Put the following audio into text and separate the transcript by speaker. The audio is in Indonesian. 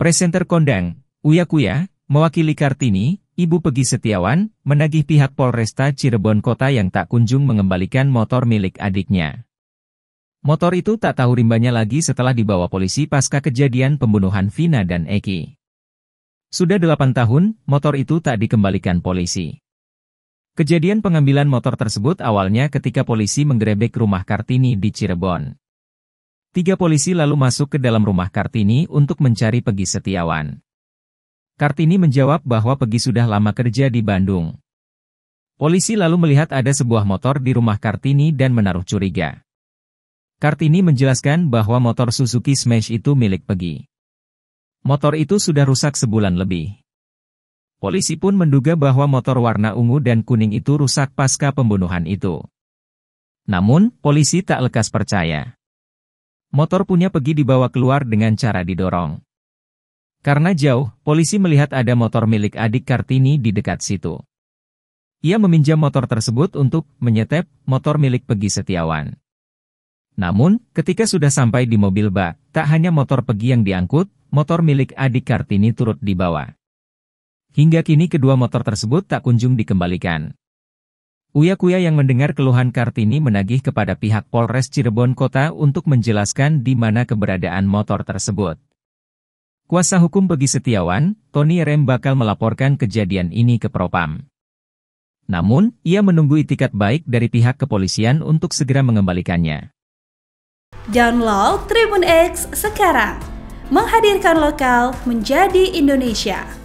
Speaker 1: Presenter kondang, Uya Kuya, mewakili Kartini, Ibu Pegi Setiawan, menagih pihak Polresta Cirebon Kota yang tak kunjung mengembalikan motor milik adiknya. Motor itu tak tahu rimbanya lagi setelah dibawa polisi pasca kejadian pembunuhan Vina dan Eki. Sudah 8 tahun, motor itu tak dikembalikan polisi. Kejadian pengambilan motor tersebut awalnya ketika polisi menggerebek rumah Kartini di Cirebon. Tiga polisi lalu masuk ke dalam rumah Kartini untuk mencari Pegi Setiawan. Kartini menjawab bahwa Pegi sudah lama kerja di Bandung. Polisi lalu melihat ada sebuah motor di rumah Kartini dan menaruh curiga. Kartini menjelaskan bahwa motor Suzuki Smash itu milik Pegi. Motor itu sudah rusak sebulan lebih. Polisi pun menduga bahwa motor warna ungu dan kuning itu rusak pasca pembunuhan itu. Namun, polisi tak lekas percaya. Motor punya Pegi dibawa keluar dengan cara didorong. Karena jauh, polisi melihat ada motor milik adik Kartini di dekat situ. Ia meminjam motor tersebut untuk menyetep motor milik Pegi Setiawan. Namun, ketika sudah sampai di mobil bak, tak hanya motor Pegi yang diangkut, motor milik adik Kartini turut dibawa. Hingga kini kedua motor tersebut tak kunjung dikembalikan. Uya Kuya yang mendengar keluhan Kartini menagih kepada pihak Polres Cirebon Kota untuk menjelaskan di mana keberadaan motor tersebut. Kuasa hukum bagi Setiawan, Tony Rem bakal melaporkan kejadian ini ke Propam. Namun, ia menunggu itikat baik dari pihak kepolisian untuk segera mengembalikannya.
Speaker 2: Download Tribun X sekarang. Menghadirkan lokal menjadi Indonesia.